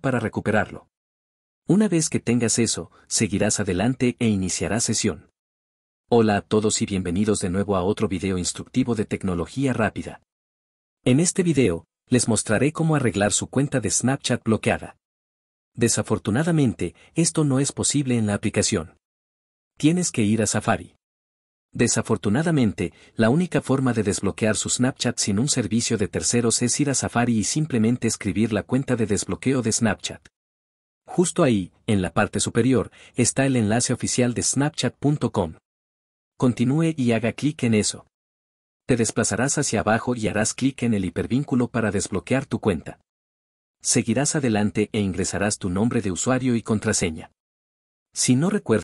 para recuperarlo. Una vez que tengas eso, seguirás adelante e iniciarás sesión. Hola a todos y bienvenidos de nuevo a otro video instructivo de tecnología rápida. En este video, les mostraré cómo arreglar su cuenta de Snapchat bloqueada. Desafortunadamente, esto no es posible en la aplicación. Tienes que ir a Safari. Desafortunadamente, la única forma de desbloquear su Snapchat sin un servicio de terceros es ir a Safari y simplemente escribir la cuenta de desbloqueo de Snapchat. Justo ahí, en la parte superior, está el enlace oficial de snapchat.com. Continúe y haga clic en eso. Te desplazarás hacia abajo y harás clic en el hipervínculo para desbloquear tu cuenta. Seguirás adelante e ingresarás tu nombre de usuario y contraseña. Si no recuerdas,